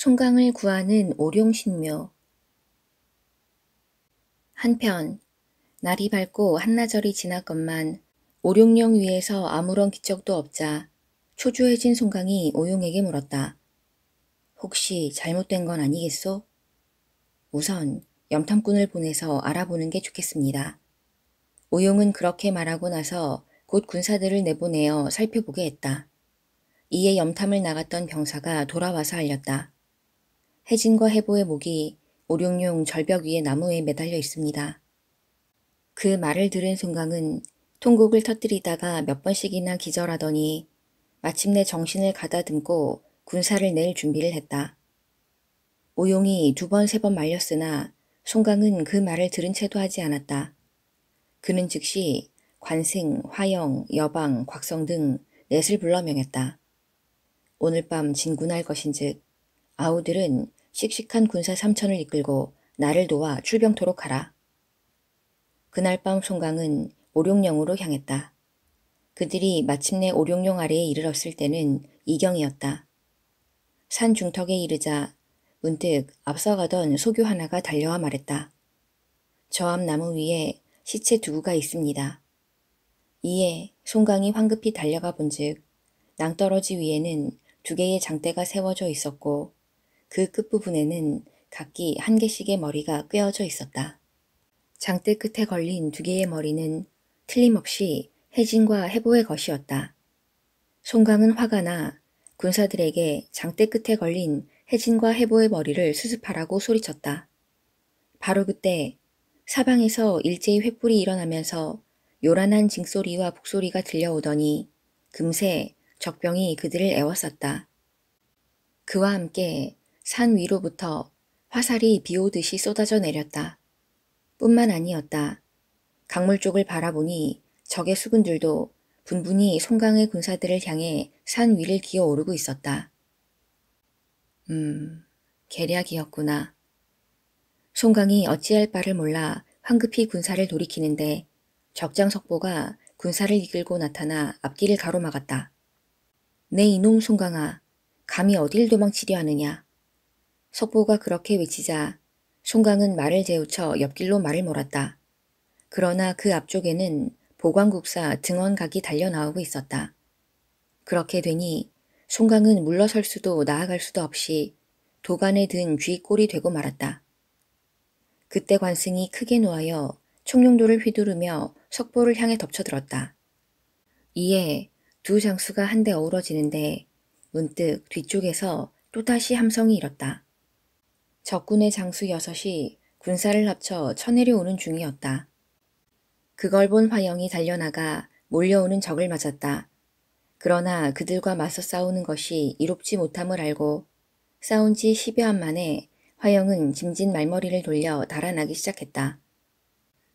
송강을 구하는 오룡신묘 한편 날이 밝고 한나절이 지났건만 오룡령 위에서 아무런 기적도 없자 초조해진 송강이 오룡에게 물었다. 혹시 잘못된 건 아니겠소? 우선 염탐꾼을 보내서 알아보는 게 좋겠습니다. 오용은 그렇게 말하고 나서 곧 군사들을 내보내어 살펴보게 했다. 이에 염탐을 나갔던 병사가 돌아와서 알렸다. 혜진과 해보의 목이 오룡룡 절벽 위의 나무에 매달려 있습니다. 그 말을 들은 송강은 통곡을 터뜨리다가 몇 번씩이나 기절하더니 마침내 정신을 가다듬고 군사를 낼 준비를 했다. 오용이 두 번 세 번 말렸으나 송강은 그 말을 들은 채도 하지 않았다. 그는 즉시 관승, 화영, 여방, 곽성 등 넷을 불러 명했다. 오늘 밤 진군할 것인즉 아우들은 씩씩한 군사 삼천을 이끌고 나를 도와 출병토록 가라. 그날 밤 송강은 오룡령으로 향했다. 그들이 마침내 오룡령 아래에 이르렀을 때는 이경이었다. 산 중턱에 이르자 문득 앞서가던 소교 하나가 달려와 말했다. 저 앞 나무 위에 시체 두 구가 있습니다. 이에 송강이 황급히 달려가 본즉 낭떠러지 위에는 두 개의 장대가 세워져 있었고 그 끝부분에는 각기 한 개씩의 머리가 꿰어져 있었다. 장대 끝에 걸린 두 개의 머리는 틀림없이 혜진과 해보의 것이었다. 송강은 화가 나 군사들에게 장대 끝에 걸린 혜진과 해보의 머리를 수습하라고 소리쳤다. 바로 그때 사방에서 일제히 횃불이 일어나면서 요란한 징소리와 북소리가 들려오더니 금세 적병이 그들을 애워쌌다. 그와 함께 산 위로부터 화살이 비 오듯이 쏟아져 내렸다. 뿐만 아니었다. 강물 쪽을 바라보니 적의 수군들도 분분히 송강의 군사들을 향해 산 위를 기어 오르고 있었다. 음, 계략이었구나. 송강이 어찌할 바를 몰라 황급히 군사를 돌이키는데 적장석보가 군사를 이끌고 나타나 앞길을 가로막았다. 내 네, 이놈 송강아, 감히 어딜 도망치려 하느냐. 석보가 그렇게 외치자 송강은 말을 재우쳐 옆길로 말을 몰았다. 그러나 그 앞쪽에는 보광국사 등원각이 달려나오고 있었다. 그렇게 되니 송강은 물러설 수도 나아갈 수도 없이 도간에 든 쥐꼴이 되고 말았다. 그때 관승이 크게 놓아여 총룡도를 휘두르며 석보를 향해 덮쳐들었다. 이에 두 장수가 한데 어우러지는데 문득 뒤쪽에서 또다시 함성이 일었다. 적군의 장수 여섯이 군사를 합쳐 쳐내려 오는 중이었다. 그걸 본 화영이 달려나가 몰려오는 적을 맞았다. 그러나 그들과 맞서 싸우는 것이 이롭지 못함을 알고 싸운 지 10여 한 만에 화영은 짐진 말머리를 돌려 달아나기 시작했다.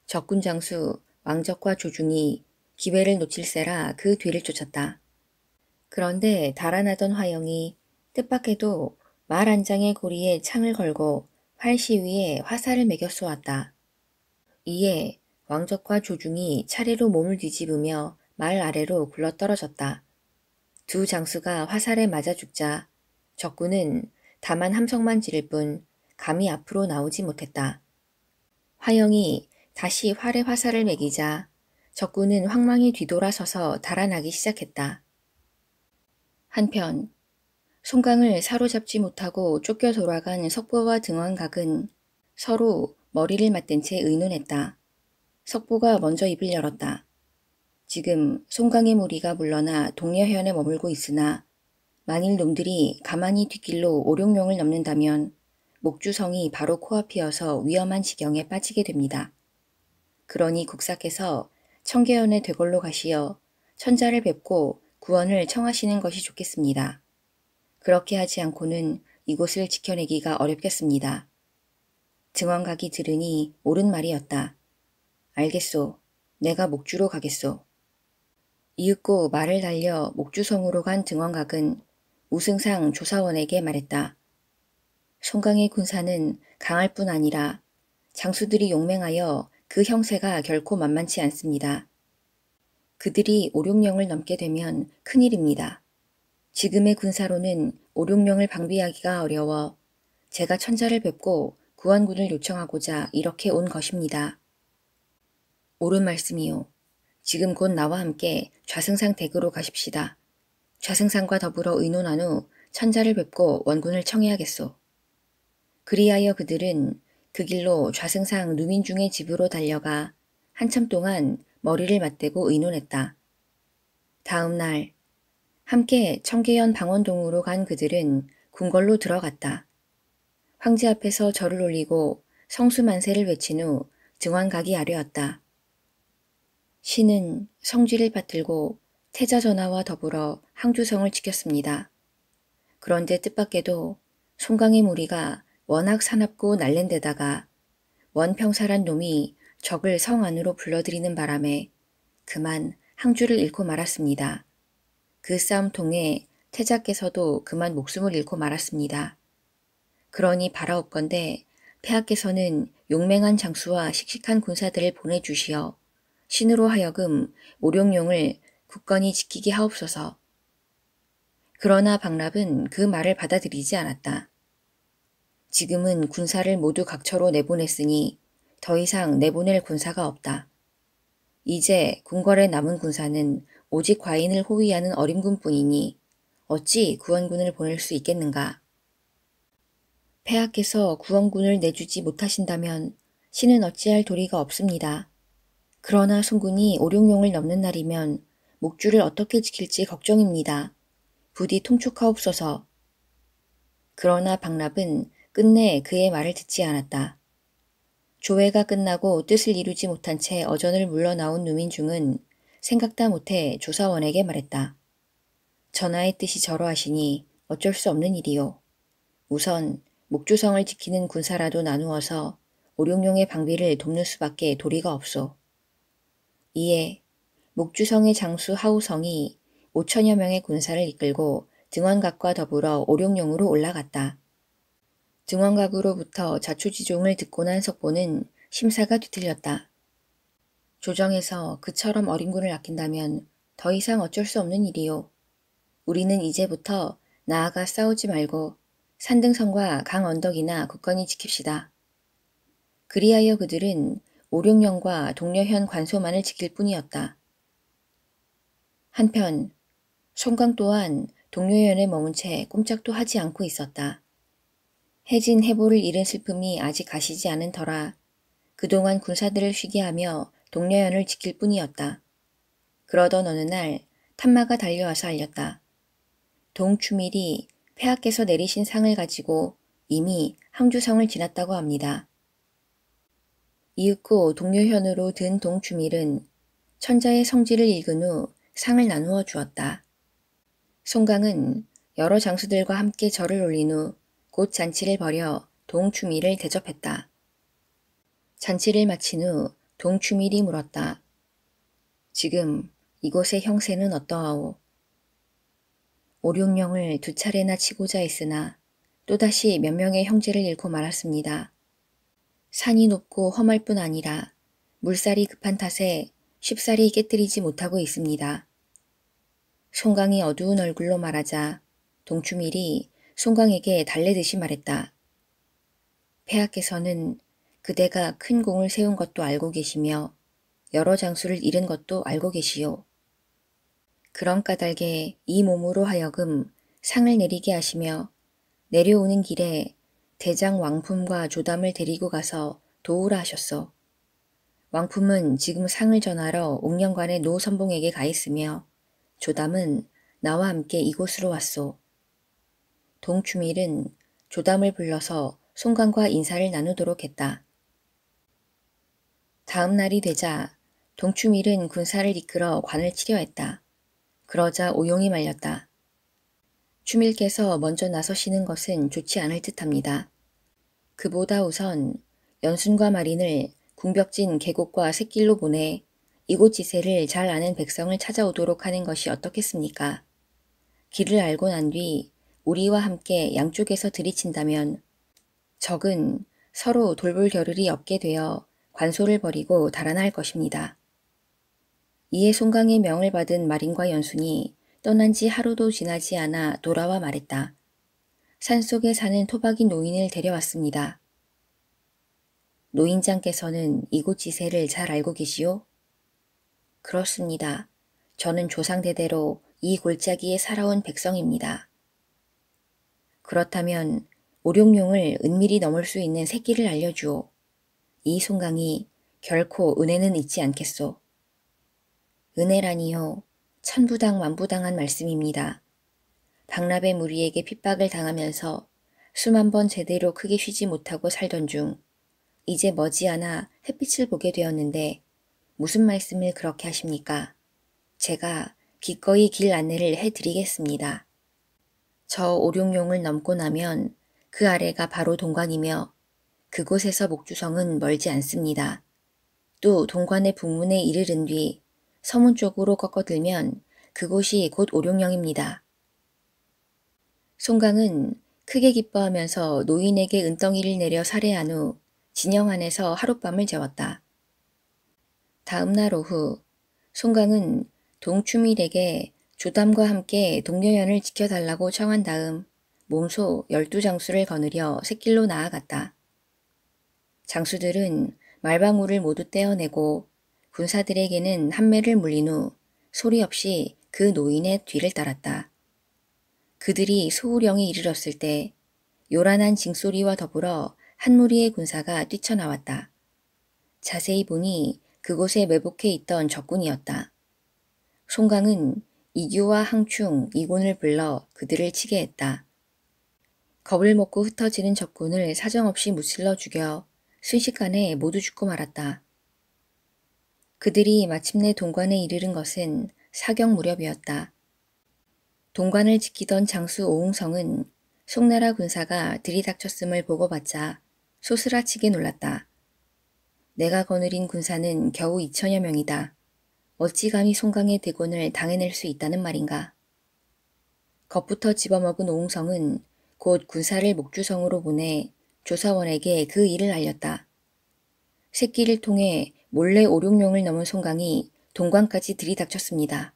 적군 장수 왕적과 조중이 기회를 놓칠세라 그 뒤를 쫓았다. 그런데 달아나던 화영이 뜻밖에도 말안 장의 고리에 창을 걸고 활시 위에 화살을 매겨 쏘았다. 이에 왕적과 조중이 차례로 몸을 뒤집으며 말 아래로 굴러떨어졌다. 두 장수가 화살에 맞아 죽자 적군은 다만 함성만 지를 뿐 감히 앞으로 나오지 못했다. 화영이 다시 활에 화살을 매기자 적군은 황망히 뒤돌아서서 달아나기 시작했다. 한편 송강을 사로잡지 못하고 쫓겨 돌아간 석보와 등원각은 서로 머리를 맞댄 채 의논했다. 석보가 먼저 입을 열었다. 지금 송강의 무리가 물러나 동려현에 머물고 있으나 만일 놈들이 가만히 뒷길로 오룡룡을 넘는다면 목주성이 바로 코앞이어서 위험한 지경에 빠지게 됩니다. 그러니 국사께서 청계현의 되걸로 가시어 천자를 뵙고 구원을 청하시는 것이 좋겠습니다. 그렇게 하지 않고는 이곳을 지켜내기가 어렵겠습니다. 증언각이 들으니 옳은 말이었다. 알겠소. 내가 목주로 가겠소. 이윽고 말을 달려 목주성으로 간 증언각은 우승상 조사원에게 말했다. 송강의 군사는 강할 뿐 아니라 장수들이 용맹하여 그 형세가 결코 만만치 않습니다. 그들이 오룡령을 넘게 되면 큰일입니다. 지금의 군사로는 5, 6명을 방비하기가 어려워 제가 천자를 뵙고 구원군을 요청하고자 이렇게 온 것입니다. 옳은 말씀이요. 지금 곧 나와 함께 좌승상 댁으로 가십시다. 좌승상과 더불어 의논한 후 천자를 뵙고 원군을 청해야겠소. 그리하여 그들은 그 길로 좌승상 누민중의 집으로 달려가 한참 동안 머리를 맞대고 의논했다. 다음 날 함께 청계현 방원동으로 간 그들은 궁궐로 들어갔다. 황제 앞에서 절을 올리고 성수만세를 외친 후 증환각이 아뢰었다. 신은 성지를 받들고 태자 전하와 더불어 항주성을 지켰습니다. 그런데 뜻밖에도 송강의 무리가 워낙 사납고 날랜 데다가 원평사란 놈이 적을 성 안으로 불러들이는 바람에 그만 항주를 잃고 말았습니다. 그 싸움통에 태자께서도 그만 목숨을 잃고 말았습니다. 그러니 바라옵건데 폐하께서는 용맹한 장수와 씩씩한 군사들을 보내주시어 신으로 하여금 오룡룡을 굳건히 지키게 하옵소서. 그러나 박랍은 그 말을 받아들이지 않았다. 지금은 군사를 모두 각처로 내보냈으니 더 이상 내보낼 군사가 없다. 이제 궁궐에 남은 군사는 오직 과인을 호위하는 어림군뿐이니 어찌 구원군을 보낼 수 있겠는가. 폐하께서 구원군을 내주지 못하신다면 신은 어찌할 도리가 없습니다. 그러나 송군이 오룡룡을 넘는 날이면 목줄을 어떻게 지킬지 걱정입니다. 부디 통촉하옵소서. 그러나 박랍은 끝내 그의 말을 듣지 않았다. 조회가 끝나고 뜻을 이루지 못한 채 어전을 물러나온 누민중은 생각다 못해 조사원에게 말했다. 전하의 뜻이 저러하시니 어쩔 수 없는 일이요. 우선 목주성을 지키는 군사라도 나누어서 오룡룡의 방비를 돕는 수밖에 도리가 없소. 이에 목주성의 장수 하우성이 5천여 명의 군사를 이끌고 등원각과 더불어 오룡룡으로 올라갔다. 등원각으로부터 자초지종을 듣고 난 석보는 심사가 뒤틀렸다. 조정에서 그처럼 어린군을 아낀다면 더 이상 어쩔 수 없는 일이요. 우리는 이제부터 나아가 싸우지 말고 산등성과 강 언덕이나 굳건히 지킵시다. 그리하여 그들은 오룡령과 동려현 관소만을 지킬 뿐이었다. 한편 송강 또한 동료현에 머문 채 꼼짝도 하지 않고 있었다. 해진 해보를 잃은 슬픔이 아직 가시지 않은 터라 그동안 군사들을 쉬게 하며 동료연을 지킬 뿐이었다. 그러던 어느 날탐마가 달려와서 알렸다. 동추밀이 폐하께서 내리신 상을 가지고 이미 항주성을 지났다고 합니다. 이윽고 동료현으로 든 동추밀은 천자의 성지를 읽은 후 상을 나누어 주었다. 송강은 여러 장수들과 함께 절을 올린 후 곧 잔치를 벌여 동추밀을 대접했다. 잔치를 마친 후 동추밀이 물었다. 지금 이곳의 형세는 어떠하오? 오룡령을 두 차례나 치고자 했으나 또다시 몇 명의 형제를 잃고 말았습니다. 산이 높고 험할 뿐 아니라 물살이 급한 탓에 쉽사리 깨뜨리지 못하고 있습니다. 송강이 어두운 얼굴로 말하자 동추밀이 송강에게 달래듯이 말했다. 폐하께서는 그대가 큰 공을 세운 것도 알고 계시며 여러 장수를 잃은 것도 알고 계시오 그런 까닭에 이 몸으로 하여금 상을 내리게 하시며 내려오는 길에 대장 왕품과 조담을 데리고 가서 도우라 하셨소. 왕품은 지금 상을 전하러 옥년관의 노선봉에게 가 있으며 조담은 나와 함께 이곳으로 왔소. 동추밀은 조담을 불러서 송강과 인사를 나누도록 했다. 다음 날이 되자 동추밀은 군사를 이끌어 관을 치려했다. 그러자 오용이 말렸다. 추밀께서 먼저 나서시는 것은 좋지 않을 듯합니다. 그보다 우선 연순과 마린을 궁벽진 계곡과 샛길로 보내 이곳 지세를 잘 아는 백성을 찾아오도록 하는 것이 어떻겠습니까? 길을 알고 난 뒤 우리와 함께 양쪽에서 들이친다면 적은 서로 돌볼 겨를이 없게 되어 관소를 벌이고 달아날 것입니다. 이에 송강의 명을 받은 마린과 연순이 떠난 지 하루도 지나지 않아 돌아와 말했다. 산속에 사는 토박이 노인을 데려왔습니다. 노인장께서는 이곳 지세를 잘 알고 계시오? 그렇습니다. 저는 조상대대로 이 골짜기에 살아온 백성입니다. 그렇다면 오룡룡을 은밀히 넘을 수 있는 새끼를 알려주오. 이송강이 결코 은혜는 잊지 않겠소. 은혜라니요. 천부당 만부당한 말씀입니다. 박랍의 무리에게 핍박을 당하면서 수만 번 제대로 크게 쉬지 못하고 살던 중 이제 머지않아 햇빛을 보게 되었는데 무슨 말씀을 그렇게 하십니까? 제가 기꺼이 길 안내를 해드리겠습니다. 저 오룡룡을 넘고 나면 그 아래가 바로 동강이며 그곳에서 목주성은 멀지 않습니다. 또 동관의 북문에 이르른 뒤 서문 쪽으로 꺾어들면 그곳이 곧 오룡령입니다. 송강은 크게 기뻐하면서 노인에게 은덩이를 내려 살해한 후 진영 안에서 하룻밤을 재웠다. 다음 날 오후 송강은 동추밀에게 조담과 함께 동료연을 지켜달라고 청한 다음 몸소 열두 장수를 거느려 샛길로 나아갔다. 장수들은 말방울을 모두 떼어내고 군사들에게는 한매를 물린 후 소리 없이 그 노인의 뒤를 따랐다. 그들이 소우령에 이르렀을 때 요란한 징소리와 더불어 한 무리의 군사가 뛰쳐나왔다. 자세히 보니 그곳에 매복해 있던 적군이었다. 송강은 이규와 항충 이군을 불러 그들을 치게 했다. 겁을 먹고 흩어지는 적군을 사정없이 무찔러 죽여 순식간에 모두 죽고 말았다. 그들이 마침내 동관에 이르른 것은 사경 무렵이었다. 동관을 지키던 장수 오홍성은 송나라 군사가 들이닥쳤음을 보고받자 소스라치게 놀랐다. 내가 거느린 군사는 겨우 2천여 명이다. 어찌 감히 송강의 대군을 당해낼 수 있다는 말인가. 겁부터 집어먹은 오홍성은 곧 군사를 목주성으로 보내 조사원에게 그 일을 알렸다. 새끼를 통해 몰래 오륙명을 넘은 송강이 동관까지 들이닥쳤습니다.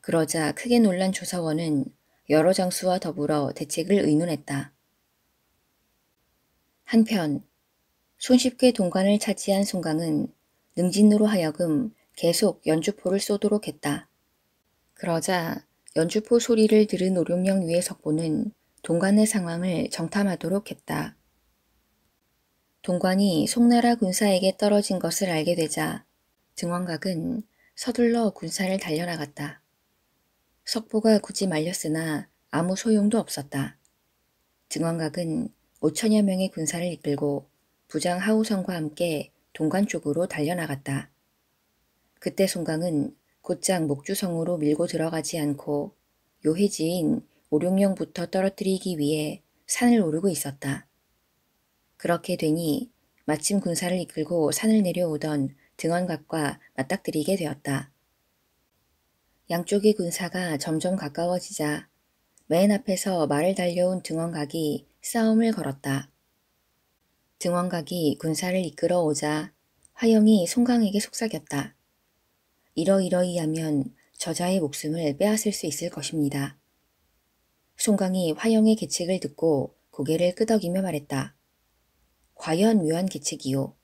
그러자 크게 놀란 조사원은 여러 장수와 더불어 대책을 의논했다. 한편 손쉽게 동관을 차지한 송강은 능진으로 하여금 계속 연주포를 쏘도록 했다. 그러자 연주포 소리를 들은 오륙령 위의 석보는 동관의 상황을 정탐하도록 했다. 동관이 송나라 군사에게 떨어진 것을 알게 되자 증원각은 서둘러 군사를 달려나갔다. 석보가 굳이 말렸으나 아무 소용도 없었다. 증원각은 5천여 명의 군사를 이끌고 부장 하우성과 함께 동관 쪽으로 달려나갔다. 그때 송강은 곧장 목주성으로 밀고 들어가지 않고 요해지인 오룡령부터 떨어뜨리기 위해 산을 오르고 있었다. 그렇게 되니 마침 군사를 이끌고 산을 내려오던 등원각과 맞닥뜨리게 되었다. 양쪽의 군사가 점점 가까워지자 맨 앞에서 말을 달려온 등원각이 싸움을 걸었다. 등원각이 군사를 이끌어 오자 화영이 송강에게 속삭였다. 이러이러이 하면 저자의 목숨을 빼앗을 수 있을 것입니다. 송강이 화영의 계책을 듣고 고개를 끄덕이며 말했다. 과연 묘한 계책이요.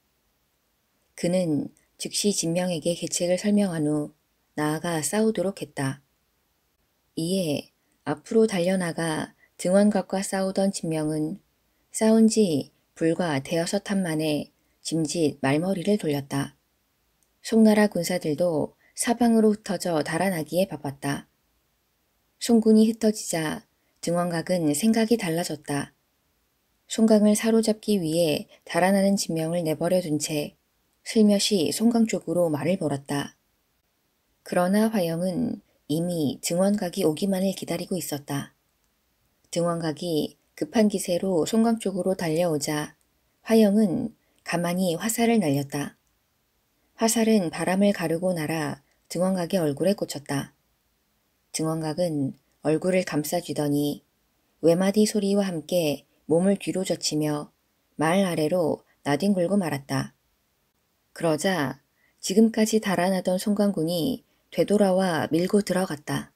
그는 즉시 진명에게 계책을 설명한 후 나아가 싸우도록 했다. 이에 앞으로 달려나가 등원각과 싸우던 진명은 싸운 지 불과 대여섯 탄 만에 짐짓 말머리를 돌렸다. 송나라 군사들도 사방으로 흩어져 달아나기에 바빴다. 송군이 흩어지자 등원각은 생각이 달라졌다. 송강을 사로잡기 위해 달아나는 진명을 내버려 둔 채 슬며시 송강 쪽으로 말을 벌었다 그러나 화영은 이미 증원각이 오기만을 기다리고 있었다. 증원각이 급한 기세로 송강 쪽으로 달려오자 화영은 가만히 화살을 날렸다. 화살은 바람을 가르고 날아 증원각의 얼굴에 꽂혔다. 증원각은 얼굴을 감싸쥐더니 외마디 소리와 함께 몸을 뒤로 젖히며 말 아래로 나뒹굴고 말았다. 그러자 지금까지 달아나던 송강군이 되돌아와 밀고 들어갔다.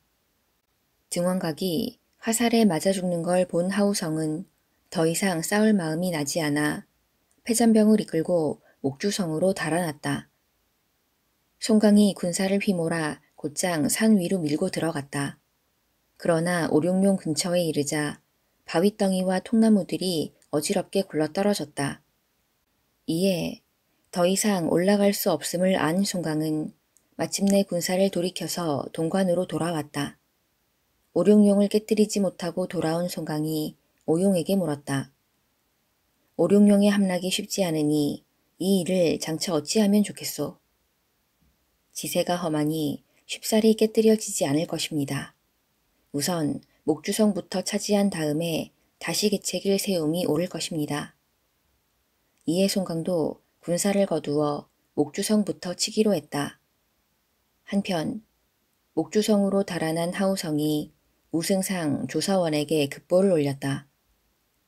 등원각이 화살에 맞아 죽는 걸 본 하우성은 더 이상 싸울 마음이 나지 않아 패잔병을 이끌고 목주성으로 달아났다. 송강이 군사를 휘몰아 곧장 산 위로 밀고 들어갔다. 그러나 오룡룡 근처에 이르자 바위덩이와 통나무들이 어지럽게 굴러떨어졌다. 이에 더 이상 올라갈 수 없음을 안 송강은 마침내 군사를 돌이켜서 동관으로 돌아왔다. 오룡룡을 깨뜨리지 못하고 돌아온 송강이 오용에게 물었다. 오룡룡의 함락이 쉽지 않으니 이 일을 장차 어찌하면 좋겠소. 지세가 험하니 쉽사리 깨뜨려지지 않을 것입니다. 우선 목주성부터 차지한 다음에 다시 개책일 세움이 오를 것입니다. 이에 송강도 군사를 거두어 목주성부터 치기로 했다. 한편 목주성으로 달아난 하우성이 우승상 조사원에게 급보를 올렸다.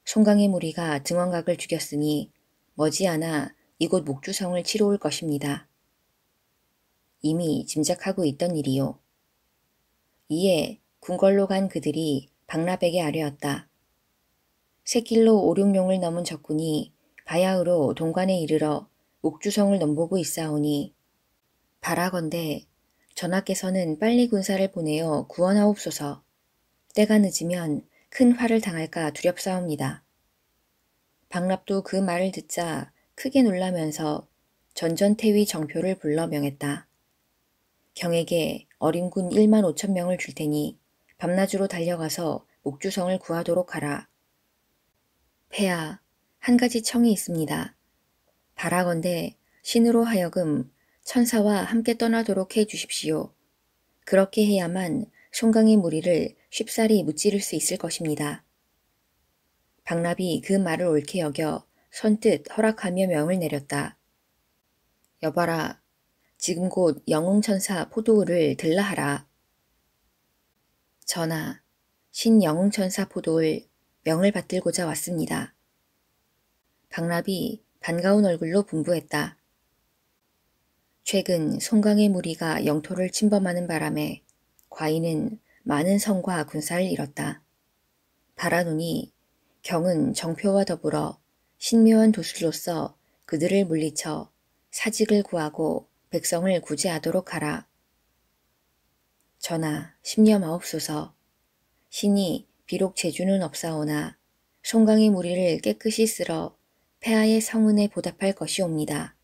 송강의 무리가 증원각을 죽였으니 머지않아 이곳 목주성을 치러 올 것입니다. 이미 짐작하고 있던 일이요. 이에 궁궐로 간 그들이 박라백에 아래였다 새길로 오륙룡을 넘은 적군이 바야흐로 동관에 이르러 옥주성을 넘보고 있사오니 바라건대 전하께서는 빨리 군사를 보내어 구원하옵소서 때가 늦으면 큰 화를 당할까 두렵사옵니다. 박랍도 그 말을 듣자 크게 놀라면서 전전태위 정표를 불러 명했다. 경에게 어린군 1만 5천 명을 줄 테니 밤낮으로 달려가서 옥주성을 구하도록 하라. 폐하, 한 가지 청이 있습니다. 바라건대 신으로 하여금 천사와 함께 떠나도록 해 주십시오. 그렇게 해야만 송강의 무리를 쉽사리 무찌를 수 있을 것입니다. 박랍이 그 말을 옳게 여겨 선뜻 허락하며 명을 내렸다. 여봐라, 지금 곧 영웅천사 포도우를 들라하라. 전하, 신영웅천사 포도를 명을 받들고자 왔습니다. 박랍이 반가운 얼굴로 분부했다. 최근 송강의 무리가 영토를 침범하는 바람에 과인은 많은 성과 군사를 잃었다. 바라누니 경은 정표와 더불어 신묘한 도술로서 그들을 물리쳐 사직을 구하고 백성을 구제하도록 하라. 전하 십념하옵소서 신이 비록 재주는 없사오나 송강의 무리를 깨끗이 쓸어 폐하의 성운에 보답할 것이옵니다.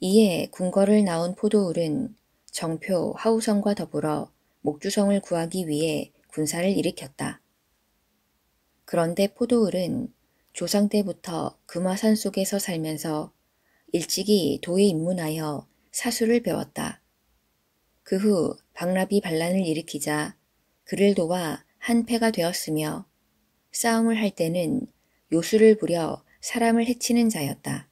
이에 궁궐을 나온 포도울은 정표 하우성과 더불어 목주성을 구하기 위해 군사를 일으켰다. 그런데 포도울은 조상 때부터 금화산 속에서 살면서 일찍이 도에 입문하여 사수를 배웠다. 그후 박랍이 반란을 일으키자 그를 도와 한패가 되었으며 싸움을 할 때는 요술을 부려 사람을 해치는 자였다.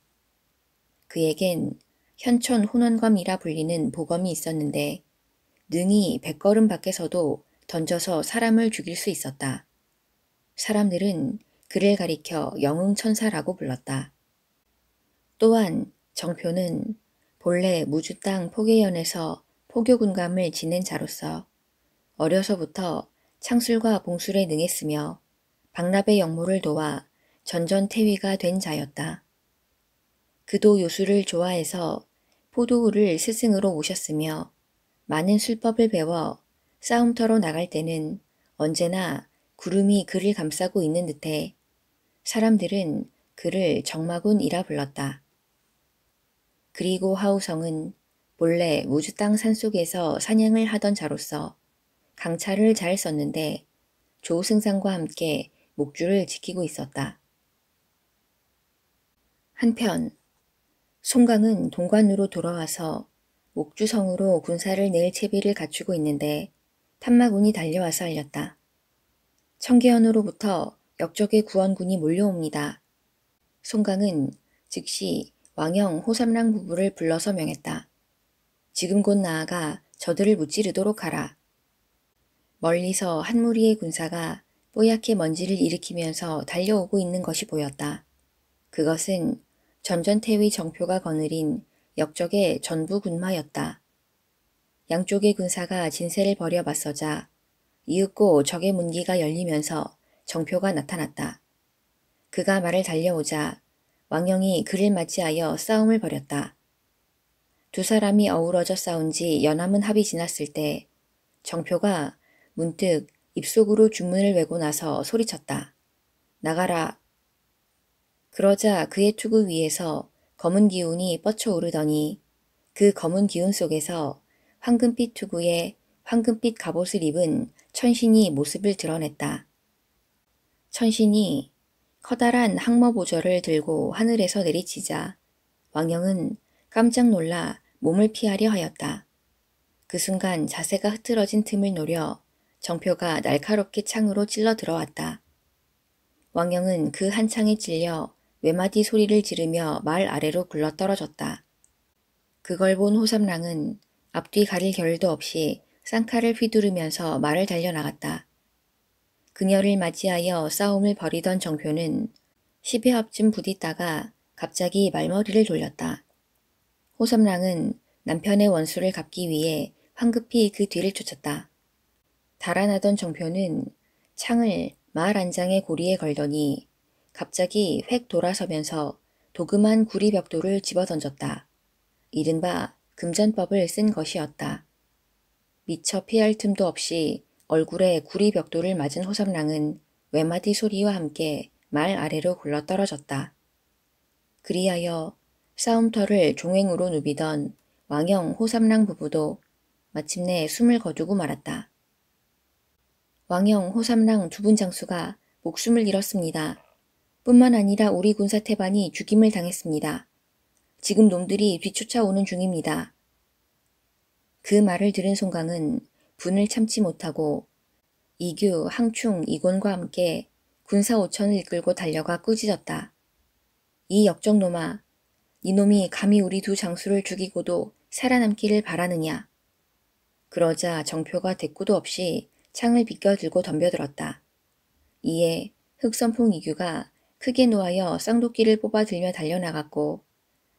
그에겐 현촌 혼원검이라 불리는 보검이 있었는데 능이 백걸음 밖에서도 던져서 사람을 죽일 수 있었다. 사람들은 그를 가리켜 영웅천사라고 불렀다. 또한 정표는 본래 무주 땅포계연에서 포교군감을 지낸 자로서 어려서부터 창술과 봉술에 능했으며 박납의 역모를 도와 전전태위가 된 자였다. 그도 요술을 좋아해서 포도우를 스승으로 오셨으며 많은 술법을 배워 싸움터로 나갈 때는 언제나 구름이 그를 감싸고 있는 듯해 사람들은 그를 정마군이라 불렀다. 그리고 하우성은 본래 우주 땅 산속에서 사냥을 하던 자로서 강차를 잘 썼는데 조승상과 함께 목줄을 지키고 있었다. 한편 송강은 동관으로 돌아와서 목주성으로 군사를 낼 채비를 갖추고 있는데 탄마군이 달려와서 알렸다. 청계현으로부터 역적의 구원군이 몰려옵니다. 송강은 즉시 왕영 호삼랑 부부를 불러서 명했다. 지금 곧 나아가 저들을 무찌르도록 하라. 멀리서 한 무리의 군사가 뽀얗게 먼지를 일으키면서 달려오고 있는 것이 보였다. 그것은 전전태위 정표가 거느린 역적의 전부 군마였다. 양쪽의 군사가 진세를 벌여 맞서자 이윽고 적의 문기가 열리면서 정표가 나타났다. 그가 말을 달려오자 왕영이 그를 맞이하여 싸움을 벌였다. 두 사람이 어우러져 싸운 지 연암은 합이 지났을 때 정표가 문득 입속으로 주문을 외고 나서 소리쳤다. 나가라. 그러자 그의 투구 위에서 검은 기운이 뻗쳐 오르더니 그 검은 기운 속에서 황금빛 투구에 황금빛 갑옷을 입은 천신이 모습을 드러냈다. 천신이 커다란 항모 보조를 들고 하늘에서 내리치자 왕영은 깜짝 놀라 몸을 피하려 하였다. 그 순간 자세가 흐트러진 틈을 노려 정표가 날카롭게 창으로 찔러 들어왔다. 왕영은 그한 창에 찔려 외마디 소리를 지르며 말 아래로 굴러 떨어졌다. 그걸 본 호삼랑은 앞뒤 가릴 겨를도 없이 쌍칼을 휘두르면서 말을 달려나갔다. 그녀를 맞이하여 싸움을 벌이던 정표는 10여 합쯤 부딪다가 갑자기 말머리를 돌렸다. 호삼랑은 남편의 원수를 갚기 위해 황급히 그 뒤를 쫓았다. 달아나던 정표는 창을 마을 안 장의 고리에 걸더니 갑자기 획 돌아서면서 도금한 구리 벽돌을 집어던졌다. 이른바 금전법을 쓴 것이었다. 미처 피할 틈도 없이 얼굴에 구리 벽돌을 맞은 호삼랑은 외마디 소리와 함께 말 아래로 굴러 떨어졌다. 그리하여 싸움터를 종행으로 누비던 왕영 호삼랑 부부도 마침내 숨을 거두고 말았다. 왕영 호삼랑 두 분 장수가 목숨을 잃었습니다. 뿐만 아니라 우리 군사 태반이 죽임을 당했습니다. 지금 놈들이 뒤쫓아오는 중입니다. 그 말을 들은 송강은 분을 참지 못하고 이규, 항충, 이곤과 함께 군사 오천을 이끌고 달려가 꾸짖었다. 이 역적놈아, 이놈이 감히 우리 두 장수를 죽이고도 살아남기를 바라느냐. 그러자 정표가 대꾸도 없이 창을 비껴들고 덤벼들었다. 이에 흑선풍 이규가 크게 놓아여 쌍도끼를 뽑아 들며 달려나갔고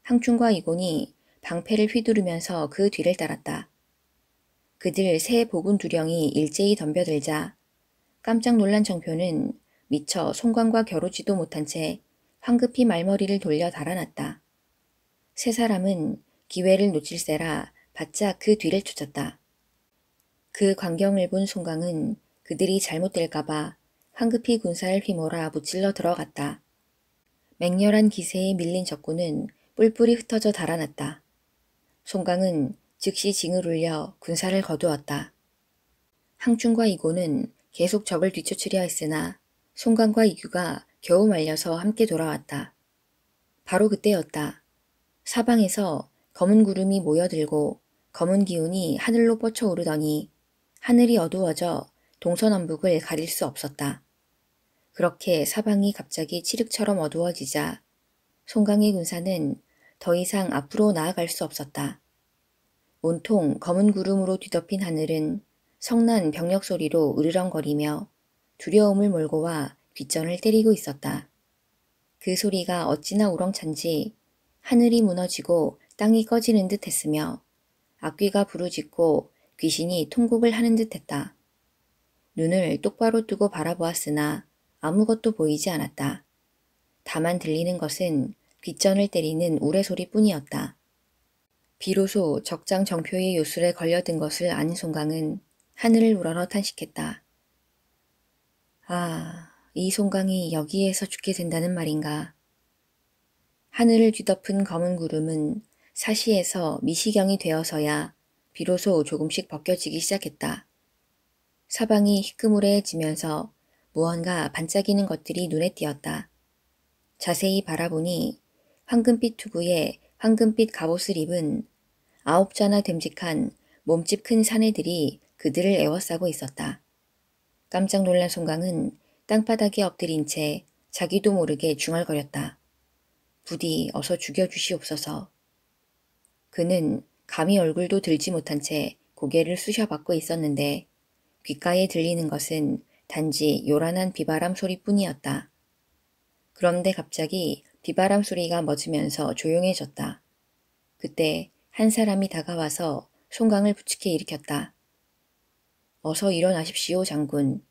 항충과 이곤이 방패를 휘두르면서 그 뒤를 따랐다. 그들 세 복은 두령이 일제히 덤벼들자 깜짝 놀란 정표는 미처 송광과 겨루지도 못한 채 황급히 말머리를 돌려 달아났다. 세 사람은 기회를 놓칠세라 바짝 그 뒤를 쫓았다. 그 광경을 본 송강은 그들이 잘못될까봐 황급히 군사를 휘몰아 무찔러 들어갔다. 맹렬한 기세에 밀린 적군은 뿔뿔이 흩어져 달아났다. 송강은 즉시 징을 울려 군사를 거두었다. 항충과 이고는 계속 적을 뒤쫓으려 했으나 송강과 이규가 겨우 말려서 함께 돌아왔다. 바로 그때였다. 사방에서 검은 구름이 모여들고 검은 기운이 하늘로 뻗쳐오르더니 하늘이 어두워져 동서남북을 가릴 수 없었다. 그렇게 사방이 갑자기 칠흑처럼 어두워지자 송강의 군사는 더 이상 앞으로 나아갈 수 없었다. 온통 검은 구름으로 뒤덮인 하늘은 성난 병력 소리로 으르렁거리며 두려움을 몰고 와 뒷전을 때리고 있었다. 그 소리가 어찌나 우렁찬지 하늘이 무너지고 땅이 꺼지는 듯 했으며 악귀가 부르짖고 귀신이 통곡을 하는 듯 했다. 눈을 똑바로 뜨고 바라보았으나 아무것도 보이지 않았다. 다만 들리는 것은 귓전을 때리는 우레소리 뿐이었다. 비로소 적장 정표의 요술에 걸려든 것을 안 송강은 하늘을 우러러 탄식했다. 아, 이 송강이 여기에서 죽게 된다는 말인가. 하늘을 뒤덮은 검은 구름은 사시에서 미시경이 되어서야 비로소 조금씩 벗겨지기 시작했다. 사방이 희끄무레해지면서 무언가 반짝이는 것들이 눈에 띄었다. 자세히 바라보니 황금빛 투구에 황금빛 갑옷을 입은 아홉 자나 됨직한 몸집 큰 사내들이 그들을 에워싸고 있었다. 깜짝 놀란 송강은 땅바닥에 엎드린 채 자기도 모르게 중얼거렸다. 부디 어서 죽여주시옵소서. 그는 감히 얼굴도 들지 못한 채 고개를 쑤셔받고 있었는데 귓가에 들리는 것은 단지 요란한 비바람 소리뿐이었다. 그런데 갑자기 비바람 소리가 멎으면서 조용해졌다. 그때 한 사람이 다가와서 송강을 부축해 일으켰다. 어서 일어나십시오, 장군.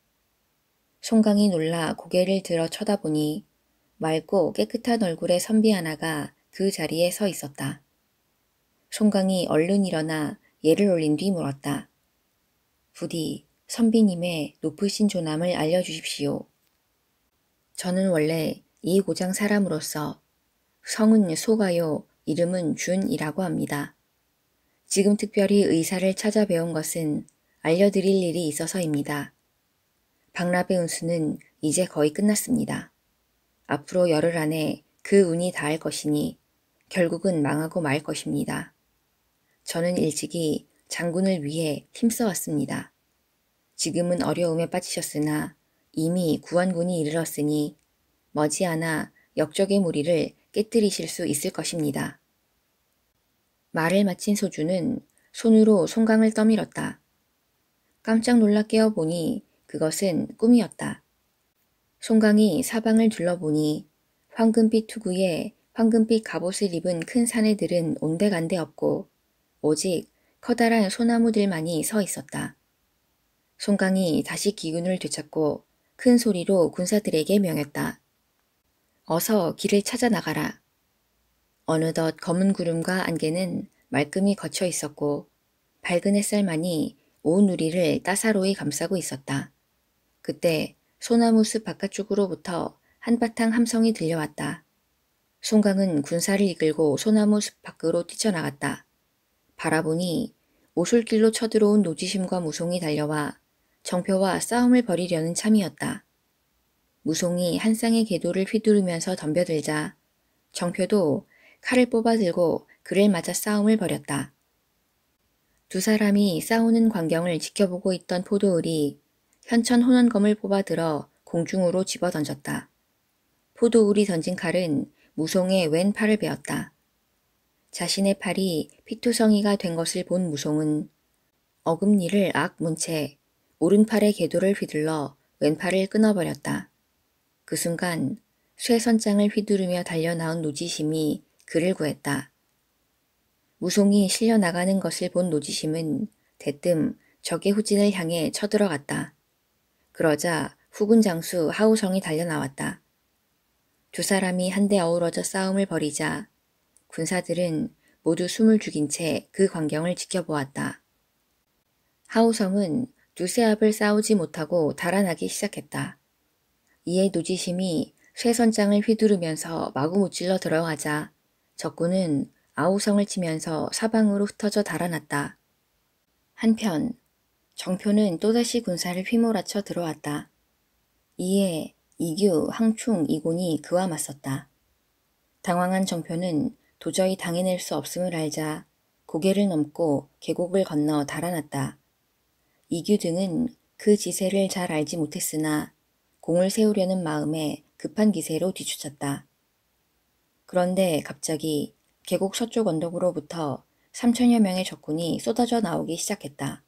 송강이 놀라 고개를 들어 쳐다보니 맑고 깨끗한 얼굴의 선비 하나가 그 자리에 서 있었다. 송강이 얼른 일어나 예를 올린 뒤 물었다. 부디 선비님의 높으신 존함을 알려주십시오. 저는 원래 이 고장 사람으로서 성은 소가요, 이름은 준이라고 합니다. 지금 특별히 의사를 찾아 배운 것은 알려드릴 일이 있어서입니다. 박라배 운수는 이제 거의 끝났습니다. 앞으로 열흘 안에 그 운이 닿을 것이니 결국은 망하고 말 것입니다. 저는 일찍이 장군을 위해 힘써왔습니다. 지금은 어려움에 빠지셨으나 이미 구원군이 이르렀으니 머지않아 역적의 무리를 깨뜨리실 수 있을 것입니다. 말을 마친 소주는 손으로 송강을 떠밀었다. 깜짝 놀라 깨어보니 그것은 꿈이었다. 송강이 사방을 둘러보니 황금빛 투구에 황금빛 갑옷을 입은 큰 사내들은 온데간데 없고 오직 커다란 소나무들만이 서 있었다. 송강이 다시 기운을 되찾고 큰 소리로 군사들에게 명했다. 어서 길을 찾아 나가라. 어느덧 검은 구름과 안개는 말끔히 걷혀 있었고 밝은 햇살만이 온 우리를 따사로이 감싸고 있었다. 그때 소나무 숲 바깥쪽으로부터 한바탕 함성이 들려왔다. 송강은 군사를 이끌고 소나무 숲 밖으로 뛰쳐나갔다. 바라보니 오솔길로 쳐들어온 노지심과 무송이 달려와 정표와 싸움을 벌이려는 참이었다. 무송이 한 쌍의 궤도를 휘두르면서 덤벼들자 정표도 칼을 뽑아들고 그를 맞아 싸움을 벌였다. 두 사람이 싸우는 광경을 지켜보고 있던 포도울이 현천 혼원검을 뽑아 들어 공중으로 집어 던졌다. 포도울이 던진 칼은 무송의 왼 팔을 베었다. 자신의 팔이 피투성이가 된 것을 본 무송은 어금니를 악문채 오른팔의 궤도를 휘둘러 왼팔을 끊어버렸다. 그 순간 쇠선장을 휘두르며 달려나온 노지심이 그를 구했다. 무송이 실려나가는 것을 본 노지심은 대뜸 적의 후진을 향해 쳐들어갔다. 그러자 후군 장수 하우성이 달려나왔다. 두 사람이 한데 어우러져 싸움을 벌이자 군사들은 모두 숨을 죽인 채 그 광경을 지켜보았다. 하우성은 두세 앞을 싸우지 못하고 달아나기 시작했다. 이에 노지심이 쇠선장을 휘두르면서 마구 무찔러 들어가자 적군은 아우성을 치면서 사방으로 흩어져 달아났다. 한편 정표는 또다시 군사를 휘몰아쳐 들어왔다. 이에 이규, 항충, 이곤이 그와 맞섰다. 당황한 정표는 도저히 당해낼 수 없음을 알자 고개를 넘고 계곡을 건너 달아났다. 이규 등은 그 지세를 잘 알지 못했으나 공을 세우려는 마음에 급한 기세로 뒤쫓았다. 그런데 갑자기 계곡 서쪽 언덕으로부터 3천여 명의 적군이 쏟아져 나오기 시작했다.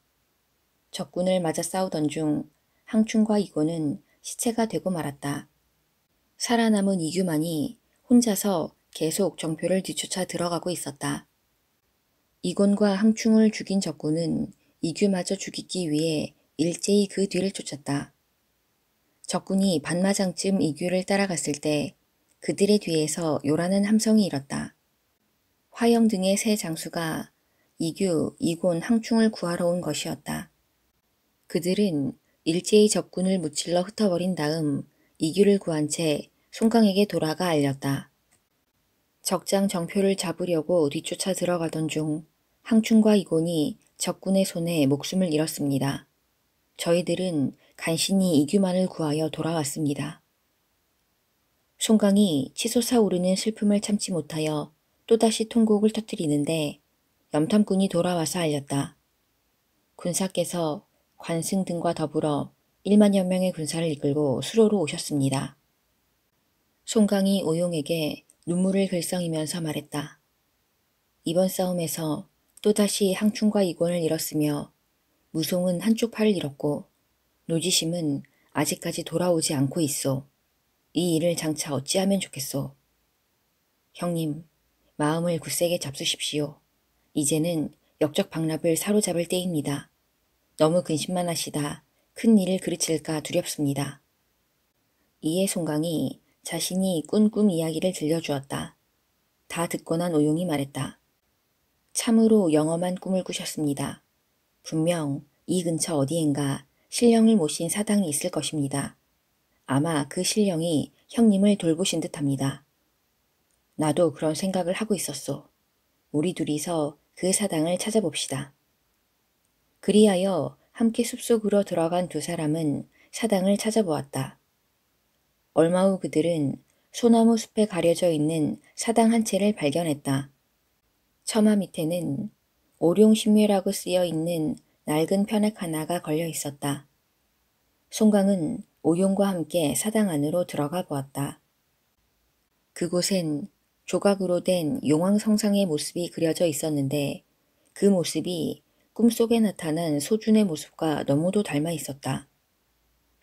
적군을 맞아 싸우던 중 항충과 이고는 시체가 되고 말았다. 살아남은 이규만이 혼자서 계속 정표를 뒤쫓아 들어가고 있었다. 이곤과 항충을 죽인 적군은 이규마저 죽이기 위해 일제히 그 뒤를 쫓았다. 적군이 반마장쯤 이규를 따라갔을 때 그들의 뒤에서 요란한 함성이 일었다. 화영 등의 세 장수가 이규, 이곤, 항충을 구하러 온 것이었다. 그들은 일제히 적군을 무찔러 흩어버린 다음 이규를 구한 채 송강에게 돌아가 알렸다. 적장 정표를 잡으려고 뒤쫓아 들어가던 중 항충과 이곤이 적군의 손에 목숨을 잃었습니다. 저희들은 간신히 이규만을 구하여 돌아왔습니다. 송강이 치솟아 오르는 슬픔을 참지 못하여 또다시 통곡을 터뜨리는데 염탐꾼이 돌아와서 알렸다. 군사께서 관승 등과 더불어 1만여 명의 군사를 이끌고 수로로 오셨습니다. 송강이 오용에게 눈물을 글썽이면서 말했다. 이번 싸움에서 또다시 항충과 이권을 잃었으며 무송은 한쪽 팔을 잃었고 노지심은 아직까지 돌아오지 않고 있어이 일을 장차 어찌하면 좋겠소. 형님, 마음을 굳세게 잡수십시오. 이제는 역적 박랍을 사로잡을 때입니다. 너무 근심만 하시다 큰 일을 그르칠까 두렵습니다. 이에 송강이 자신이 꾼 꿈 이야기를 들려주었다. 다 듣고 난 오용이 말했다. 참으로 영험한 꿈을 꾸셨습니다. 분명 이 근처 어디엔가 신령을 모신 사당이 있을 것입니다. 아마 그 신령이 형님을 돌보신 듯합니다. 나도 그런 생각을 하고 있었소. 우리 둘이서 그 사당을 찾아봅시다. 그리하여 함께 숲속으로 들어간 두 사람은 사당을 찾아보았다. 얼마 후 그들은 소나무 숲에 가려져 있는 사당 한 채를 발견했다. 처마 밑에는 오룡심묘라고 쓰여 있는 낡은 편액 하나가 걸려 있었다. 송강은 오용과 함께 사당 안으로 들어가 보았다. 그곳엔 조각으로 된 용왕성상의 모습이 그려져 있었는데 그 모습이 꿈속에 나타난 소준의 모습과 너무도 닮아 있었다.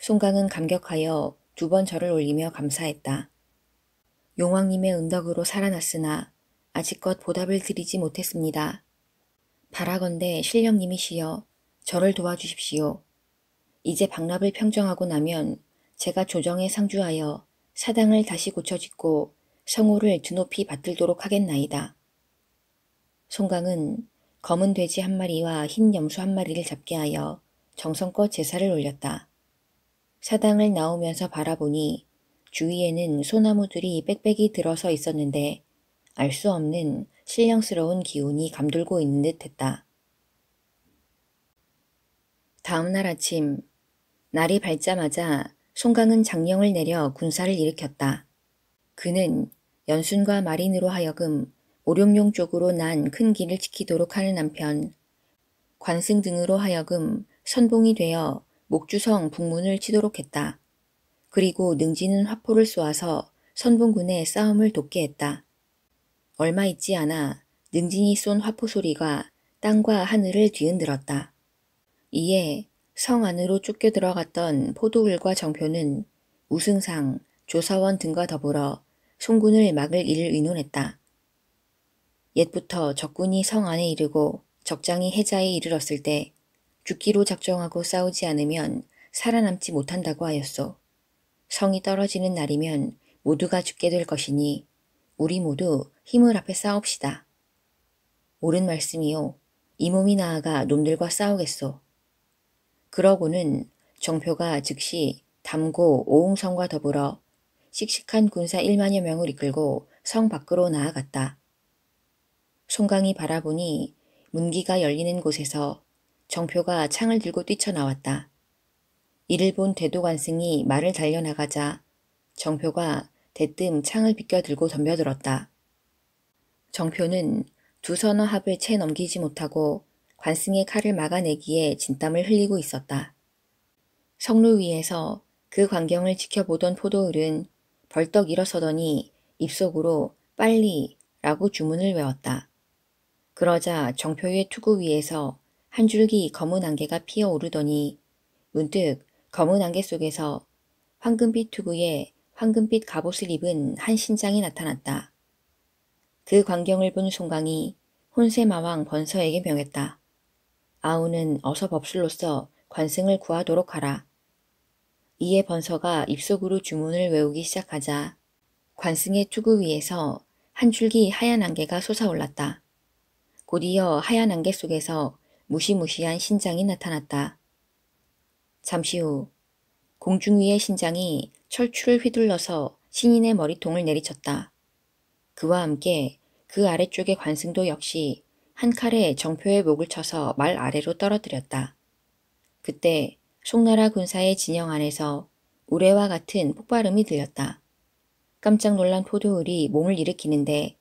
송강은 감격하여 두 번 절을 올리며 감사했다. 용왕님의 은덕으로 살아났으나 아직껏 보답을 드리지 못했습니다. 바라건대 신령님이시여 저를 도와주십시오. 이제 박랍을 평정하고 나면 제가 조정에 상주하여 사당을 다시 고쳐짓고 성호를 드높이 받들도록 하겠나이다. 송강은 검은 돼지 한 마리와 흰 염소 한 마리를 잡게 하여 정성껏 제사를 올렸다. 사당을 나오면서 바라보니 주위에는 소나무들이 빽빽이 들어서 있었는데 알 수 없는 신령스러운 기운이 감돌고 있는 듯 했다. 다음날 아침 날이 밝자마자 송강은 장령을 내려 군사를 일으켰다. 그는 연순과 마린으로 하여금 오룡룡 쪽으로 난 큰 길을 지키도록 하는 한편 관승 등으로 하여금 선봉이 되어 목주성 북문을 치도록 했다. 그리고 능지는 화포를 쏘아서 선봉군의 싸움을 돕게 했다. 얼마 있지 않아 능진이 쏜 화포 소리가 땅과 하늘을 뒤흔들었다. 이에 성 안으로 쫓겨 들어갔던 포도울과 정표는 우승상, 조사원 등과 더불어 송군을 막을 일을 의논했다. 옛부터 적군이 성 안에 이르고 적장이 해자에 이르렀을 때 죽기로 작정하고 싸우지 않으면 살아남지 못한다고 하였소. 성이 떨어지는 날이면 모두가 죽게 될 것이니 우리 모두 힘을 앞에 싸웁시다. 옳은 말씀이요. 이 몸이 나아가 놈들과 싸우겠소. 그러고는 정표가 즉시 담고 오웅성과 더불어 씩씩한 군사 1만여 명을 이끌고 성 밖으로 나아갔다. 송강이 바라보니 문기가 열리는 곳에서 정표가 창을 들고 뛰쳐나왔다. 이를 본 대도관승이 말을 달려나가자 정표가 대뜸 창을 비껴들고 덤벼들었다. 정표는 두 선어 합을 채 넘기지 못하고 관승의 칼을 막아내기에 진땀을 흘리고 있었다. 성루 위에서 그 광경을 지켜보던 포도을은 벌떡 일어서더니 입속으로 빨리 라고 주문을 외웠다. 그러자 정표의 투구 위에서 한 줄기 검은 안개가 피어오르더니 문득 검은 안개 속에서 황금빛 투구에 황금빛 갑옷을 입은 한 신장이 나타났다. 그 광경을 본 송강이 혼세마왕 권서에게 명했다. 아우는 어서 법술로서 관승을 구하도록 하라. 이에 번서가 입속으로 주문을 외우기 시작하자 관승의 투구 위에서 한 줄기 하얀 안개가 솟아올랐다. 곧이어 하얀 안개 속에서 무시무시한 신장이 나타났다. 잠시 후 공중 위의 신장이 철추를 휘둘러서 신인의 머리통을 내리쳤다. 그와 함께 그 아래쪽의 관승도 역시 한 칼에 정표의 목을 쳐서 말 아래로 떨어뜨렸다. 그때 송나라 군사의 진영 안에서 우레와 같은 폭발음이 들렸다. 깜짝 놀란 포도울이 몸을 일으키는데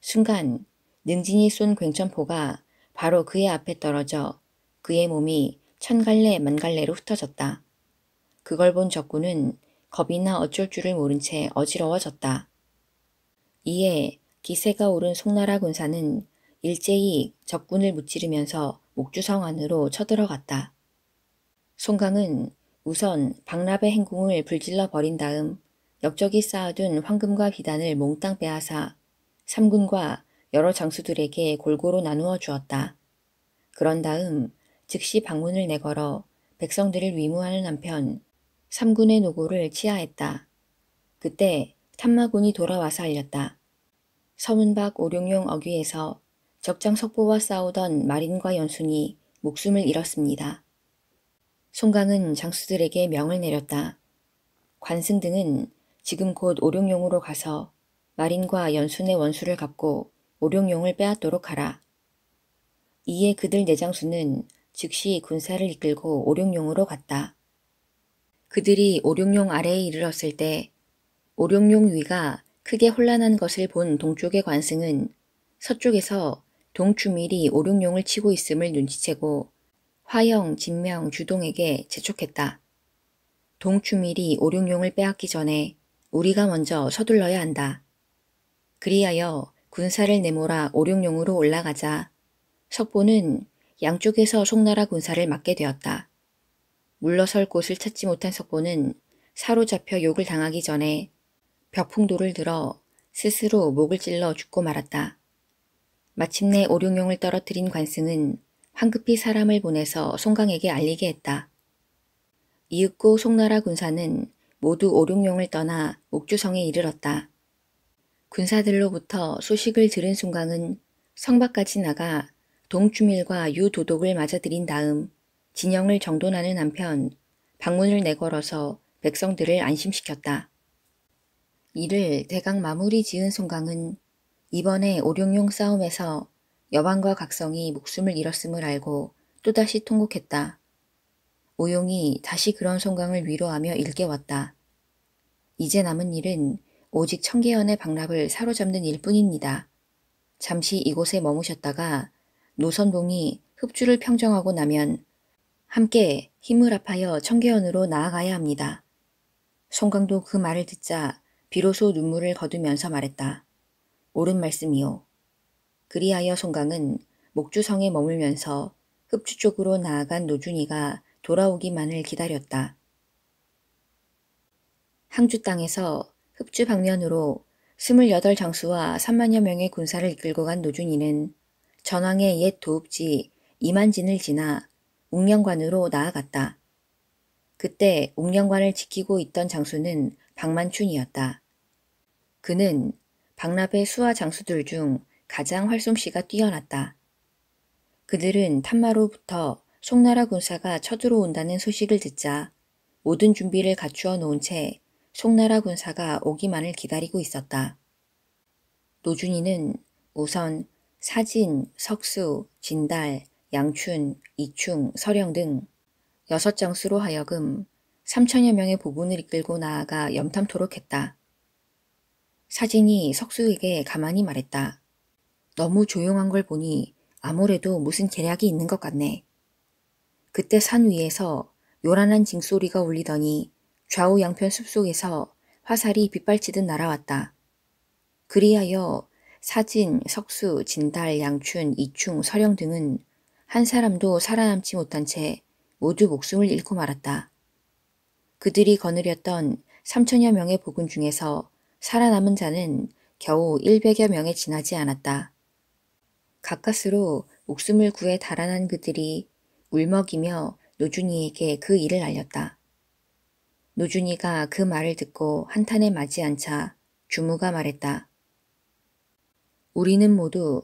순간 능진이 쏜 괭천포가 바로 그의 앞에 떨어져 그의 몸이 천갈래 만갈래로 흩어졌다. 그걸 본 적군은 겁이나 어쩔 줄을 모른 채 어지러워졌다. 이에 기세가 오른 송나라 군사는 일제히 적군을 무찌르면서 목주성 안으로 쳐들어갔다. 송강은 우선 박랍의 행궁을 불질러 버린 다음 역적이 쌓아둔 황금과 비단을 몽땅 빼앗아 삼군과 여러 장수들에게 골고루 나누어 주었다. 그런 다음 즉시 방문을 내걸어 백성들을 위무하는 한편 삼군의 노고를 치하했다. 그때 탐마군이 돌아와서 알렸다. 서문박 오룡용 어귀에서 적장 석보와 싸우던 마린과 연순이 목숨을 잃었습니다. 송강은 장수들에게 명을 내렸다. 관승 등은 지금 곧오룡용으로 가서 마린과 연순의 원수를 갚고 오룡용을 빼앗도록 하라. 이에 그들 내장수는 즉시 군사를 이끌고 오룡용으로 갔다. 그들이 오룡용 아래에 이르렀을 때 오룡용 위가 크게 혼란한 것을 본 동쪽의 관승은 서쪽에서 동추밀이 오룡용을 치고 있음을 눈치채고 화영, 진명, 주동에게 재촉했다. 동추밀이 오룡용을 빼앗기 전에 우리가 먼저 서둘러야 한다. 그리하여 군사를 내몰아 오륙용으로 올라가자 석보는 양쪽에서 송나라 군사를 막게 되었다. 물러설 곳을 찾지 못한 석보는 사로잡혀 욕을 당하기 전에 벽풍도를 들어 스스로 목을 찔러 죽고 말았다. 마침내 오룡용을 떨어뜨린 관승은 황급히 사람을 보내서 송강에게 알리게 했다. 이윽고 송나라 군사는 모두 오룡용을 떠나 목주성에 이르렀다. 군사들로부터 소식을 들은 송강은 성밖까지 나가 동주밀과 유도독을 맞아들인 다음 진영을 정돈하는 한편 방문을 내걸어서 백성들을 안심시켰다. 이를 대강 마무리 지은 송강은 이번에 오룡용 싸움에서 여왕과 각성이 목숨을 잃었음을 알고 또다시 통곡했다. 오용이 다시 그런 송강을 위로하며 일깨웠다. 이제 남은 일은 오직 청계현의 박락을 사로잡는 일뿐입니다. 잠시 이곳에 머무셨다가 노선봉이 흡주를 평정하고 나면 함께 힘을 합하여 청계현으로 나아가야 합니다. 송강도 그 말을 듣자 비로소 눈물을 거두면서 말했다. 옳은 말씀이요. 그리하여 송강은 목주성에 머물면서 흡주 쪽으로 나아간 노준이가 돌아오기만을 기다렸다. 항주 땅에서 흑주 방면으로 28장수와 3만여 명의 군사를 이끌고 간 노준이는 전왕의 옛 도읍지 이만진을 지나 웅령관으로 나아갔다. 그때 웅령관을 지키고 있던 장수는 박만춘이었다. 그는 박납의 수하 장수들 중 가장 활솜씨가 뛰어났다. 그들은 탄마로부터 송나라 군사가 쳐들어온다는 소식을 듣자 모든 준비를 갖추어 놓은 채 송나라 군사가 오기만을 기다리고 있었다. 노준이는 우선 사진, 석수, 진달, 양춘, 이충, 서령 등 여섯 장수로 하여금 3천여 명의 부군을 이끌고 나아가 염탐토록 했다. 사진이 석수에게 가만히 말했다. 너무 조용한 걸 보니 아무래도 무슨 계략이 있는 것 같네. 그때 산 위에서 요란한 징소리가 울리더니 좌우 양편 숲속에서 화살이 빗발치듯 날아왔다. 그리하여 사진, 석수, 진달, 양춘, 이충, 서령 등은 한 사람도 살아남지 못한 채 모두 목숨을 잃고 말았다. 그들이 거느렸던 3천여 명의 복군 중에서 살아남은 자는 겨우 100여 명에 지나지 않았다. 가까스로 목숨을 구해 달아난 그들이 울먹이며 노준이에게 그 일을 알렸다. 노준이가 그 말을 듣고 한탄에 맞지 않자 주무가 말했다. 우리는 모두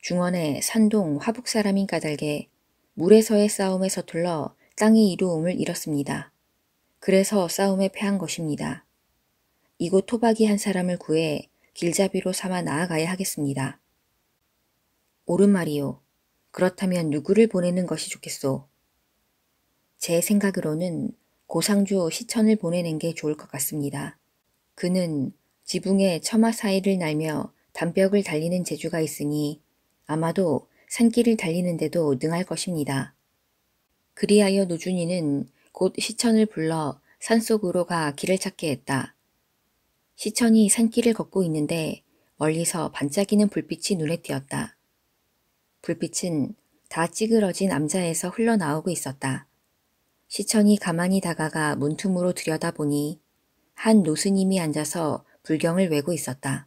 중원의 산동 화북 사람인 까닭에 물에서의 싸움에 서툴러 땅의 이로움을 잃었습니다. 그래서 싸움에 패한 것입니다. 이곳 토박이 한 사람을 구해 길잡이로 삼아 나아가야 하겠습니다. 옳은 말이요. 그렇다면 누구를 보내는 것이 좋겠소? 제 생각으로는 고상주 시천을 보내는 게 좋을 것 같습니다. 그는 지붕에 처마 사이를 날며 담벽을 달리는 재주가 있으니 아마도 산길을 달리는데도 능할 것입니다. 그리하여 노준이는 곧 시천을 불러 산속으로 가 길을 찾게 했다. 시천이 산길을 걷고 있는데 멀리서 반짝이는 불빛이 눈에 띄었다. 불빛은 다 찌그러진 암자에서 흘러나오고 있었다. 시청이 가만히 다가가 문틈으로 들여다보니 한 노스님이 앉아서 불경을 외고 있었다.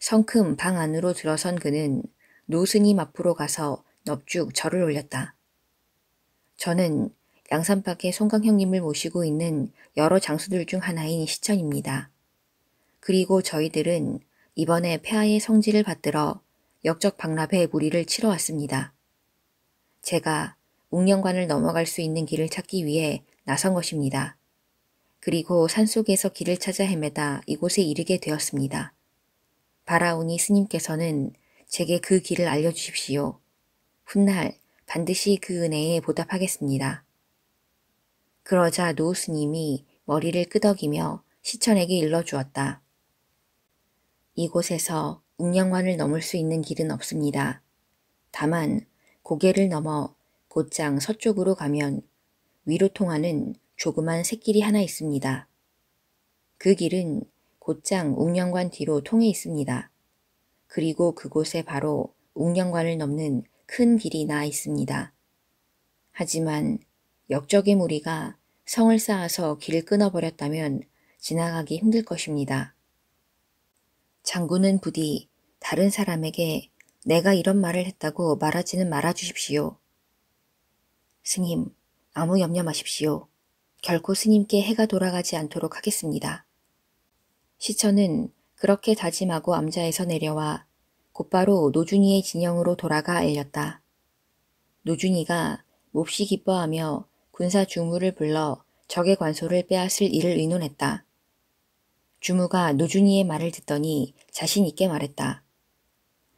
성큼 방 안으로 들어선 그는 노스님 앞으로 가서 넙죽 절을 올렸다. 저는 양산밖에 송강 형님을 모시고 있는 여러 장수들 중 하나인 시천입니다. 그리고 저희들은 이번에 폐하의 성질을 받들어 역적 박랍의 무리를 치러 왔습니다. 제가 웅영관을 넘어갈 수 있는 길을 찾기 위해 나선 것입니다. 그리고 산속에서 길을 찾아 헤매다 이곳에 이르게 되었습니다. 바라오니 스님께서는 제게 그 길을 알려주십시오. 훗날 반드시 그 은혜에 보답하겠습니다. 그러자 노 스님이 머리를 끄덕이며 시천에게 일러주었다. 이곳에서 웅령관을 넘을 수 있는 길은 없습니다. 다만 고개를 넘어 곧장 서쪽으로 가면 위로 통하는 조그만 샛길이 하나 있습니다. 그 길은 곧장 웅령관 뒤로 통해 있습니다. 그리고 그곳에 바로 웅령관을 넘는 큰 길이 나 있습니다. 하지만 역적의 무리가 성을 쌓아서 길을 끊어버렸다면 지나가기 힘들 것입니다. 장군은 부디 다른 사람에게 내가 이런 말을 했다고 말하지는 말아주십시오. 스님, 아무 염려 마십시오. 결코 스님께 해가 돌아가지 않도록 하겠습니다. 시천은 그렇게 다짐하고 암자에서 내려와 곧바로 노준이의 진영으로 돌아가 알렸다. 노준이가 몹시 기뻐하며 군사 주무를 불러 적의 관소를 빼앗을 일을 의논했다. 주무가 노준이의 말을 듣더니 자신 있게 말했다.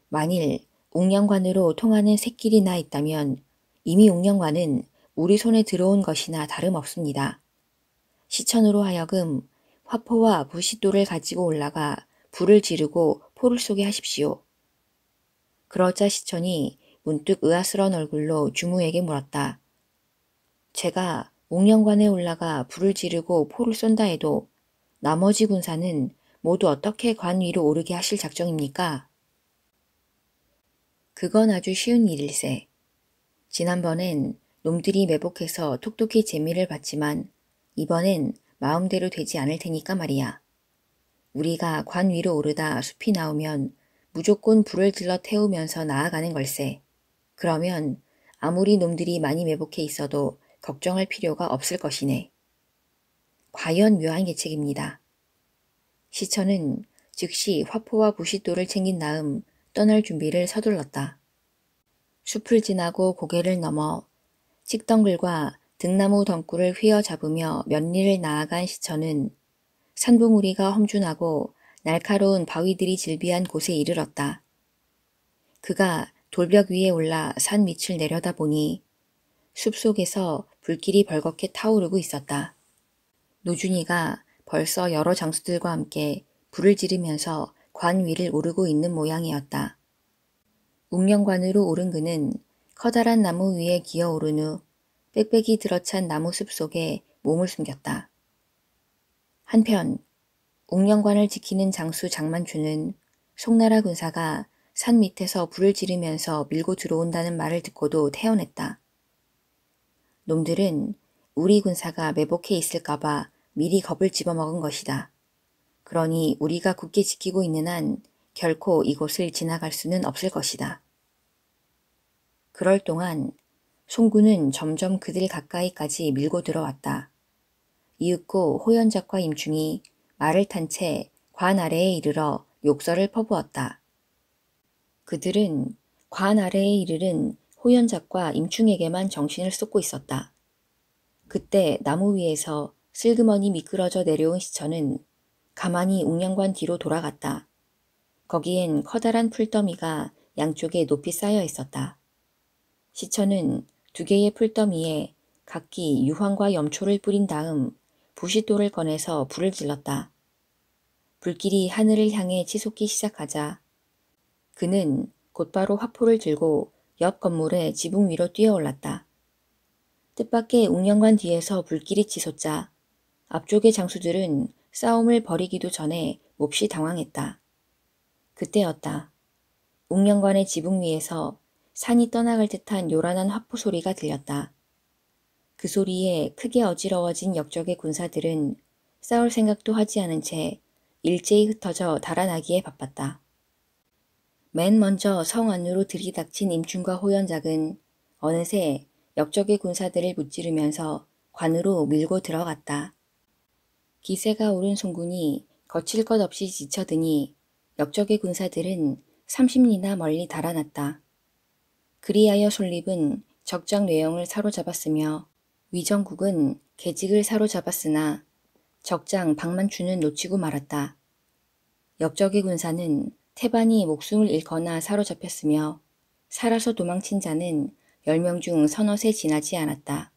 만일 옥령관으로 통하는 새길이 나 있다면 이미 옥령과는 우리 손에 들어온 것이나 다름없습니다. 시천으로 하여금 화포와 부싯돌을 가지고 올라가 불을 지르고 포를 쏘게 하십시오. 그러자 시천이 문득 의아스런 얼굴로 주무에게 물었다. 제가 옥령관에 올라가 불을 지르고 포를 쏜다 해도 나머지 군사는 모두 어떻게 관 위로 오르게 하실 작정입니까? 그건 아주 쉬운 일일세. 지난번엔 놈들이 매복해서 톡톡히 재미를 봤지만 이번엔 마음대로 되지 않을 테니까 말이야. 우리가 관 위로 오르다 숲이 나오면 무조건 불을 질러 태우면서 나아가는 걸세. 그러면 아무리 놈들이 많이 매복해 있어도 걱정할 필요가 없을 것이네. 과연 묘한 계책입니다. 시천은 즉시 화포와 부싯돌을 챙긴 다음 떠날 준비를 서둘렀다. 숲을 지나고 고개를 넘어 식덩굴과 등나무 덩굴을 휘어잡으며 몇 리를 나아간 시천은 산봉우리가 험준하고 날카로운 바위들이 질비한 곳에 이르렀다. 그가 돌벽 위에 올라 산 밑을 내려다보니 숲속에서 불길이 벌겋게 타오르고 있었다. 노준이가 벌써 여러 장수들과 함께 불을 지르면서 관 위를 오르고 있는 모양이었다. 웅령관으로 오른 그는 커다란 나무 위에 기어오른 후 빽빽이 들어찬 나무숲 속에 몸을 숨겼다. 한편 웅령관을 지키는 장수 장만주는 송나라 군사가 산 밑에서 불을 지르면서 밀고 들어온다는 말을 듣고도 태어냈다. 놈들은 우리 군사가 매복해 있을까봐 미리 겁을 집어먹은 것이다. 그러니 우리가 굳게 지키고 있는 한 결코 이곳을 지나갈 수는 없을 것이다. 그럴 동안 송구는 점점 그들 가까이까지 밀고 들어왔다. 이윽고 호연작과 임충이 말을 탄 채 관 아래에 이르러 욕설을 퍼부었다. 그들은 관 아래에 이르른 호연작과 임충에게만 정신을 쏟고 있었다. 그때 나무 위에서 슬그머니 미끄러져 내려온 시천은 가만히 웅양관 뒤로 돌아갔다. 거기엔 커다란 풀더미가 양쪽에 높이 쌓여 있었다. 시천은 두 개의 풀더미에 각기 유황과 염초를 뿌린 다음 부싯돌을 꺼내서 불을 질렀다. 불길이 하늘을 향해 치솟기 시작하자 그는 곧바로 화포를 들고 옆 건물의 지붕 위로 뛰어올랐다. 뜻밖의 웅영관 뒤에서 불길이 치솟자 앞쪽의 장수들은 싸움을 벌이기도 전에 몹시 당황했다. 그때였다. 웅년관의 지붕 위에서 산이 떠나갈 듯한 요란한 화포 소리가 들렸다. 그 소리에 크게 어지러워진 역적의 군사들은 싸울 생각도 하지 않은 채 일제히 흩어져 달아나기에 바빴다. 맨 먼저 성 안으로 들이닥친 임춘과 호연작은 어느새 역적의 군사들을 무찌르면서 관으로 밀고 들어갔다. 기세가 오른 송군이 거칠 것 없이 지쳐드니 역적의 군사들은 30리나 멀리 달아났다. 그리하여 솔립은 적장 뇌형을 사로잡았으며 위정국은 계직을 사로잡았으나 적장 박만추는 놓치고 말았다. 역적의 군사는 태반이 목숨을 잃거나 사로잡혔으며 살아서 도망친 자는 10명 중 서너 세 지나지 않았다.